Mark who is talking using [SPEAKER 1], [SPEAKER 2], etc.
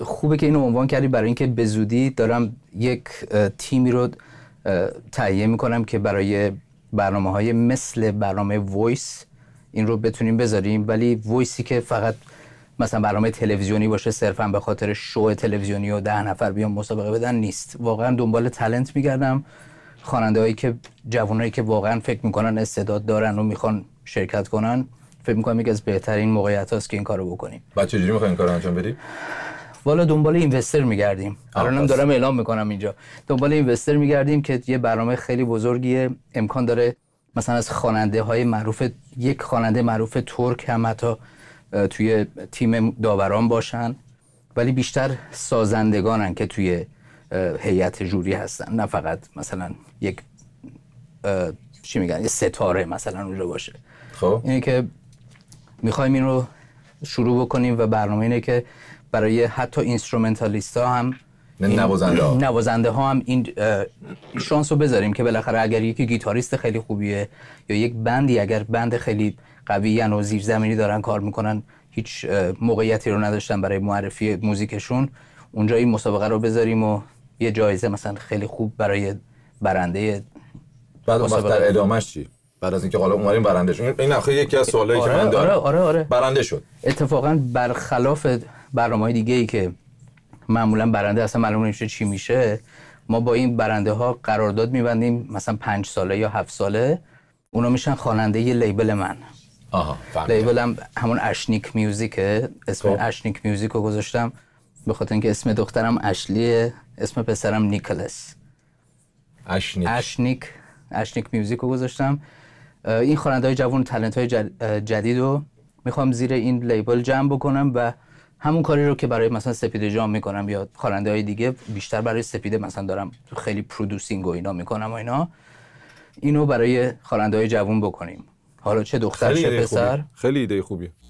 [SPEAKER 1] خوبه که اینو عنوان کردی برای اینکه به زودی دارم یک تیمی رو تهیه میکنم که برای برنامه های مثل برنامه وایس این رو بتونیم بذاریم ولی وایسی که فقط مثلا برنامه تلویزیونی باشه صرفا به خاطر شو تلویزیونی و ده نفر بیان مسابقه بدن نیست واقعا دنبال تلنت میگردم خواننده هایی که جوانایی که واقعا فکر میکنن استعداد دارن و میخوان شرکت کنن فکر میکنم یکی از بهترین موقعیت هاست که این کارو بکنیم بعد چجوری میخواین کار انجام بدیم والا دنبال اینوستر میگردیم الانم دارم اعلام میکنم اینجا دنبال اینوستر میگردیم که یه برنامه خیلی بزرگیه امکان داره مثلا از خواننده های معروف یک خواننده معروف ترک هم حتی توی تیم داوران باشن ولی بیشتر سازندگانن که توی هیئت جوری هستن نه فقط مثلا یک چی میگن یه ستاره مثلا اونجا باشه خب اینه که میخوایم این رو شروع بکنیم و برنامه اینه که برای حتی اینسترومنتالیست ها هم نوازنده ها. نوازنده ها هم این شانس رو بذاریم که بالاخره اگر یکی گیتاریست خیلی خوبیه یا یک بندی اگر بند خیلی قوی یعنی و زیرزمینی دارن کار میکنن هیچ موقعیتی رو نداشتن برای معرفی موزیکشون اونجا این مسابقه رو بذاریم و یه جایزه مثلا خیلی خوب برای برنده بعد وقت در چی؟ بعد از اینکه حالا اومدیم برنده شد این اخه یکی از سوالایی آره، که من آره، آره، دارم آره، آره، برنده شد اتفاقا برخلاف برنامه های دیگه ای که معمولا برنده اصلا معلوم نمیشه چی میشه ما با این برنده ها قرارداد میبندیم مثلا پنج ساله یا هفت ساله اونا میشن خواننده لیبل من آها لیبل هم همون اشنیک میوزیکه اسم خب. اشنیک میوزیک رو گذاشتم به خاطر اینکه اسم دخترم اشلیه اسم پسرم نیکلس اشنیک اشنیک اشنیک میوزیک رو گذاشتم این خواننده های جوان تلنت های جدید رو میخوام زیر این لیبل جمع بکنم و همون کاری رو که برای مثلا سپیده جام میکنم یا خواننده های دیگه بیشتر برای سپیده مثلا دارم خیلی پرودوسینگ و اینا میکنم و اینا اینو برای خواننده های جوان بکنیم حالا چه دختر چه پسر خیلی ایده خوبیه